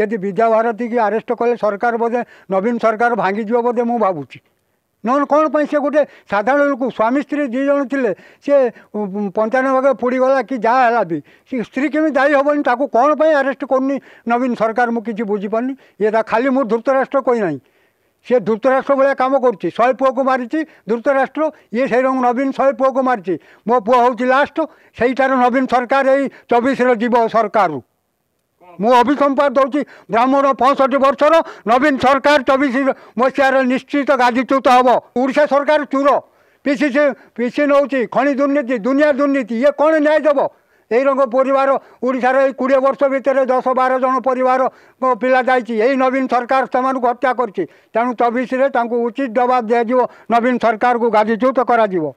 ଯଦି ବିଦ୍ୟାଭାରତୀକି ଆରେଷ୍ଟ କଲେ ସରକାର ବୋଧେ ନବୀନ ସରକାର ଭାଙ୍ଗିଯିବ ବୋଧେ ମୁଁ ଭାବୁଛି ନହେଲେ କ'ଣ ପାଇଁ ସେ ଗୋଟେ ସାଧାରଣ ଲୋକ ସ୍ୱାମୀ ସ୍ତ୍ରୀ ଦୁଇ ଜଣ ଥିଲେ ସେ ପଞ୍ଚାନବେ ପୋଡ଼ିଗଲା କି ଯାହା ହେଲା ବି ସେ ସ୍ତ୍ରୀ କେମିତି ଦାୟୀ ହେବନି ତାକୁ କ'ଣ ପାଇଁ ଆରେଷ୍ଟ କରୁନି ନବୀନ ସରକାର ମୁଁ କିଛି ବୁଝିପାରୁନି ଇଏ ତା ଖାଲି ମୁଁ ଧୃତରାଷ୍ଟ୍ର କହିନାହିଁ সে ধৃতরাষ্ট্র ভাবে কাম করছে শহে পুয়কু মারিছি ধৃতরাষ্ট্র ইয়ে সেইরকম নবীন শহে পুয়কু মারিছি মো পুয় হচ্ছে লাস্ট সেইটার নবীন সরকার এই চব্বিশর যাব সরকারু म अभिसम्पाद दे ब्राम पँसठी वर्ष र नवीन सरकार चबिस मसिहार निश्चित गादिच्युत हे उडा सरकार चुर पिसि पिसिउँछ खणि दुर्नीति दुनियाँ दुर्नीति इ क्याब यही रोर ओडा र कि वर्ष भित्र दस बार जन परिवारको पिला जाइँ ए नवीन सरकार त्यो हत्या गरिछ तबिसे उचित जवाब दिज नवीन सरकार सरकारको गादिच्युत गरिब